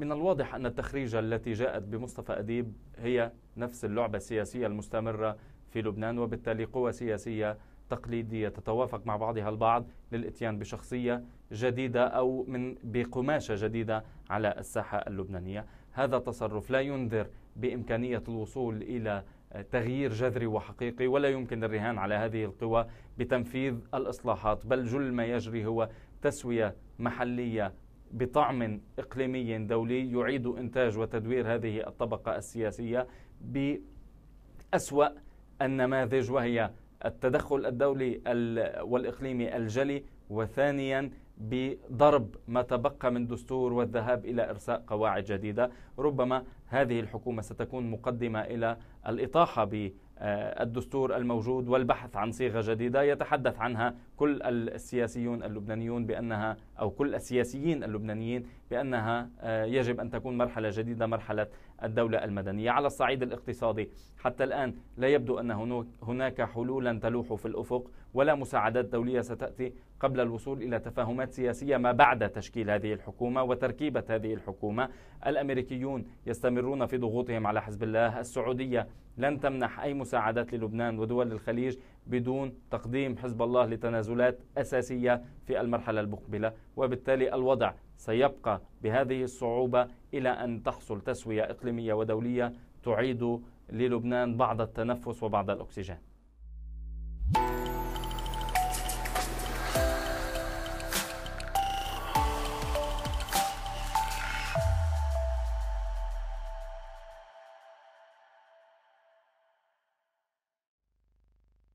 من الواضح أن التخريجة التي جاءت بمصطفى أديب هي نفس اللعبة السياسية المستمرة في لبنان وبالتالي قوى سياسية تقليدية تتوافق مع بعضها البعض للإتيان بشخصية جديدة أو من بقماشة جديدة على الساحة اللبنانية هذا التصرف لا ينذر بإمكانية الوصول إلى تغيير جذري وحقيقي ولا يمكن الرهان على هذه القوى بتنفيذ الإصلاحات بل جل ما يجري هو تسوية محلية بطعم اقليمي دولي يعيد انتاج وتدوير هذه الطبقه السياسيه باسوا النماذج وهي التدخل الدولي والاقليمي الجلي وثانيا بضرب ما تبقى من دستور والذهاب الى ارساء قواعد جديده، ربما هذه الحكومه ستكون مقدمه الى الاطاحه ب آه، الدستور الموجود والبحث عن صيغه جديده يتحدث عنها كل السياسيون اللبنانيون بانها او كل السياسيين اللبنانيين بانها آه، يجب ان تكون مرحله جديده مرحله الدوله المدنيه على الصعيد الاقتصادي حتى الان لا يبدو ان هناك حلولا تلوح في الافق ولا مساعدات دوليه ستاتي قبل الوصول الى تفاهمات سياسيه ما بعد تشكيل هذه الحكومه وتركيبه هذه الحكومه الامريكيون يستمرون في ضغوطهم على حزب الله السعوديه لن تمنح اي مساعدات للبنان ودول الخليج بدون تقديم حزب الله لتنازلات أساسية في المرحلة المقبلة وبالتالي الوضع سيبقى بهذه الصعوبة إلى أن تحصل تسوية إقليمية ودولية تعيد للبنان بعض التنفس وبعض الأكسجين